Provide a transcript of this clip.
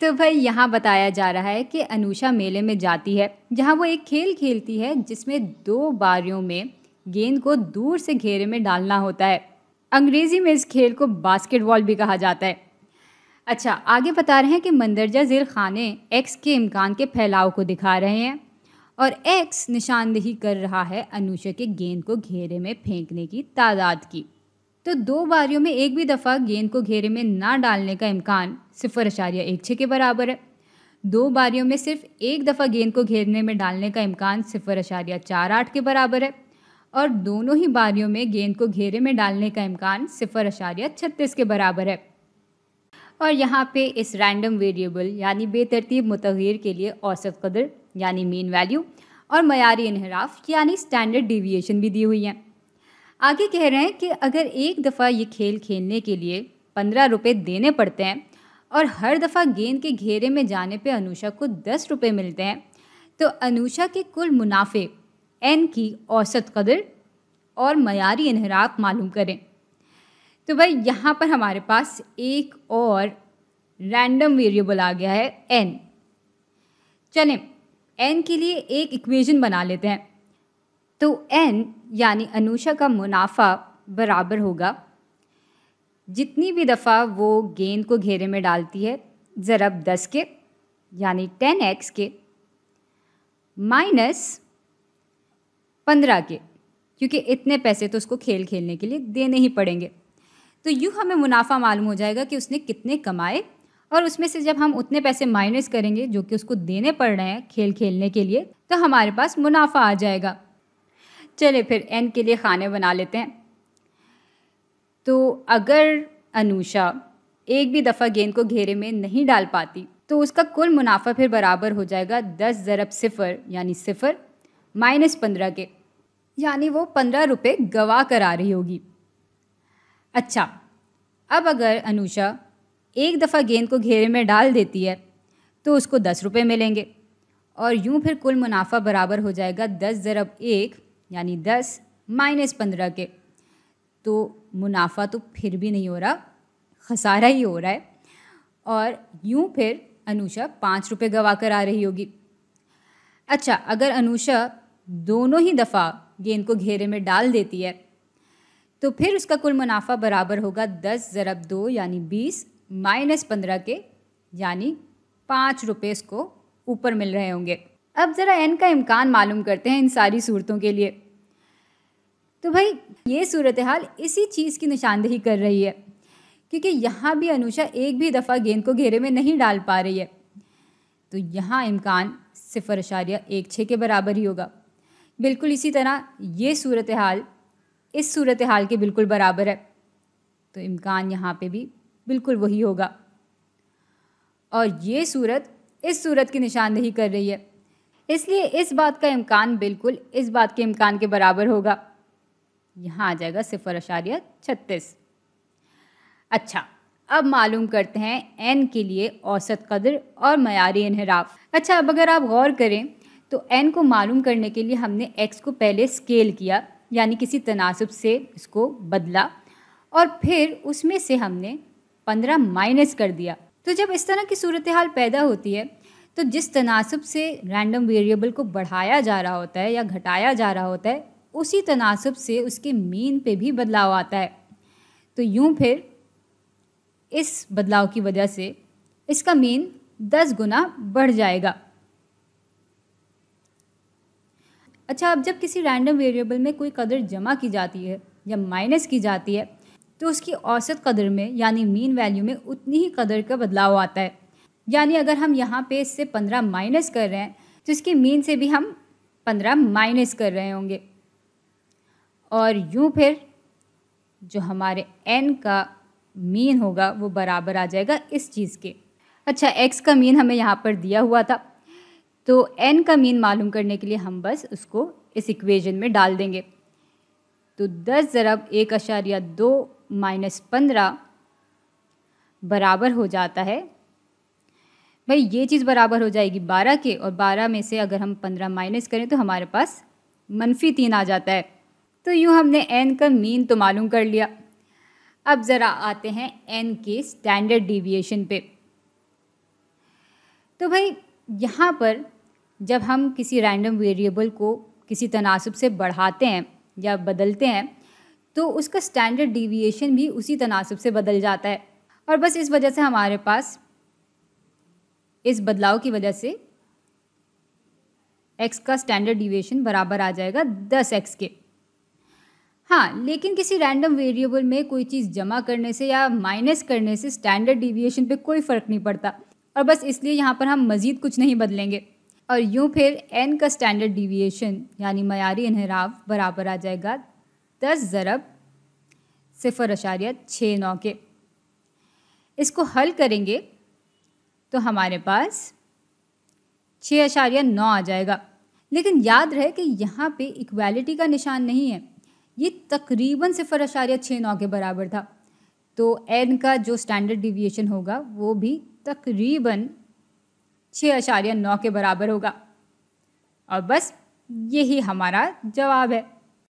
तो भाई यहाँ बताया जा रहा है कि अनुषा मेले में जाती है जहाँ वो एक खेल खेलती है जिसमें दो बारियों में गेंद को दूर से घेरे में डालना होता है अंग्रेज़ी में इस खेल को बास्केटबॉल भी कहा जाता है अच्छा आगे बता रहे हैं कि मंदरजा जेल खाने एक्स के इम्कान के फैलाव को दिखा रहे हैं और एक्स निशानदेही कर रहा है अनुषा के गेंद को घेरे में फेंकने की तादाद की तो दो बारियों में एक भी दफ़ा गेंद को घेरे में ना डालने का इम्कान सिफर अशारिया एक छः के बराबर है दो बारियों में सिर्फ एक दफ़ा गेंद को घेरने में डालने का इम्कान सिफर अशारिया चार आठ के बराबर है और दोनों ही बारियों में गेंद को घेरे में डालने का इम्कान सिफर अशारिया छत्तीस के बराबर है और यहाँ पे इस रैंडम वेरिएबल यानी बेतरतीब मतगर के लिए औसत कदर यानी मीन वैल्यू और मयारी इनहराफ यानी स्टैंडर्ड डिविएशन भी दी हुई हैं आगे कह रहे हैं कि अगर एक दफ़ा ये खेल खेलने के लिए पंद्रह रुपये देने पड़ते हैं और हर दफ़ा गेंद के घेरे में जाने पे अनुषा को दस रुपये मिलते हैं तो अनुषा के कुल मुनाफे एन की औसत कदर और मयारी इनहराफ मालूम करें तो भाई यहाँ पर हमारे पास एक और रैंडम वेरिएबल आ गया है एन चलें एन के लिए एक इक्वेशन बना लेते हैं तो एन यानी अनुषा का मुनाफा बराबर होगा जितनी भी दफ़ा वो गेंद को घेरे में डालती है ज़रब दस के यानी टेन एक्स के माइनस पंद्रह के क्योंकि इतने पैसे तो उसको खेल खेलने के लिए देने ही पड़ेंगे तो यूँ हमें मुनाफा मालूम हो जाएगा कि उसने कितने कमाए और उसमें से जब हम उतने पैसे माइनस करेंगे जो कि उसको देने पड़ रहे हैं खेल खेलने के लिए तो हमारे पास मुनाफा आ जाएगा चले फिर एन के लिए खाने बना लेते हैं तो अगर अनुषा एक भी दफ़ा गेंद को घेरे में नहीं डाल पाती तो उसका कुल मुनाफा फिर बराबर हो जाएगा दस ज़रब सिफ़र यानी सिफ़र माइनस पंद्रह के यानी वो पंद्रह रुपये गवा कर आ रही होगी अच्छा अब अगर अनुषा एक दफ़ा गेंद को घेरे में डाल देती है तो उसको दस रुपये मिलेंगे और यूँ फिर कुल मुनाफा बराबर हो जाएगा दस ज़रब एक यानी दस माइनस पंद्रह के तो मुनाफा तो फिर भी नहीं हो रहा खसारा ही हो रहा है और यूँ फिर अनुषा पाँच रुपये गवा कर आ रही होगी अच्छा अगर अनुषा दोनों ही दफ़ा गेंद को घेरे में डाल देती है तो फिर उसका कुल मुनाफा बराबर होगा दस ज़रब दो यानी बीस माइनस पंद्रह के यानी पाँच रुपये इसको ऊपर मिल रहे होंगे अब ज़रा एन का इम्कान मालूम करते हैं इन सारी सूरतों के लिए तो भाई ये सूरत हाल इसी चीज़ की निशानदेही कर रही है क्योंकि यहाँ भी अनुषा एक भी दफ़ा गेंद को घेरे में नहीं डाल पा रही है तो यहाँ इम्कान सिफर अशारिया एक छः के बराबर ही होगा बिल्कुल इसी तरह ये सूरत हाल इस सूरत हाल के बिल्कुल बराबर है तो इम्कान यहाँ पे भी बिल्कुल वही होगा और ये सूरत इस सूरत की निशानदेही कर रही है इसलिए इस बात का इम्कान बिल्कुल इस बात के इम्कान के बराबर होगा यहाँ आ जाएगा सिफर अशारिया छत्तीस अच्छा अब मालूम करते हैं एन के लिए औसत कदर और मैारी इनहराफ अच्छा अब अगर आप गौर करें तो एन को मालूम करने के लिए हमने एक्स को पहले स्केल किया यानी किसी तनासब से इसको बदला और फिर उसमें से हमने पंद्रह माइनस कर दिया तो जब इस तरह की सूरत हाल पैदा होती है तो जिस तनासब से रैंडम वेरिएबल को बढ़ाया जा रहा होता है या घटाया जा रहा होता है उसी तनासब से उसके मीन पे भी बदलाव आता है तो यूँ फिर इस बदलाव की वजह से इसका मीन दस गुना बढ़ जाएगा अच्छा अब जब किसी रैंडम वेरिएबल में कोई कदर जमा की जाती है या माइनस की जाती है तो उसकी औसत कदर में यानी मीन वैल्यू में उतनी ही कदर का बदलाव आता है यानी अगर हम यहाँ पे इससे पंद्रह माइनस कर रहे हैं तो इसकी मीन से भी हम पंद्रह माइनस कर रहे होंगे और यूँ फिर जो हमारे एन का मीन होगा वो बराबर आ जाएगा इस चीज़ के अच्छा एक्स का मीन हमें यहाँ पर दिया हुआ था तो एन का मीन मालूम करने के लिए हम बस उसको इस इक्वेशन में डाल देंगे तो दस ज़रब एक अशारिया दो माइनस पंद्रह बराबर हो जाता है भाई ये चीज़ बराबर हो जाएगी बारह के और बारह में से अगर हम पंद्रह माइनस करें तो हमारे पास मनफी तीन आ जाता है तो यूँ हमने एन का मीन तो मालूम कर लिया अब ज़रा आते हैं एन के स्टैंडर्ड डिविएशन पे तो भाई यहाँ पर जब हम किसी रैंडम वेरिएबल को किसी तनासब से बढ़ाते हैं या बदलते हैं तो उसका स्टैंडर्ड डिविएशन भी उसी तनासब से बदल जाता है और बस इस वजह से हमारे पास इस बदलाव की वजह से एक्स का स्टैंडर्ड डिविएशन बराबर आ जाएगा दस एक्स के हाँ लेकिन किसी रैंडम वेरिएबल में कोई चीज़ जमा करने से या माइनस करने से स्टैंडर्ड डिविएशन पे कोई फ़र्क नहीं पड़ता और बस इसलिए यहाँ पर हम मज़ीद कुछ नहीं बदलेंगे और यूँ फिर एन का स्टैंडर्ड डिविएशन यानी मयारी इनहराव बराबर आ जाएगा दस ज़रब सिफर अशारिया छः नौ के इसको हल करेंगे तो हमारे पास छः आशारिया नौ आ जाएगा लेकिन याद रहे कि यहाँ पे इक्वालिटी का निशान नहीं है ये तकरीबन सिफर आशारिया छः नौ के बराबर था तो एन का जो स्टैंडर्ड डिविएशन होगा वो भी तकरीबन छः आशारिया नौ के बराबर होगा और बस यही हमारा जवाब है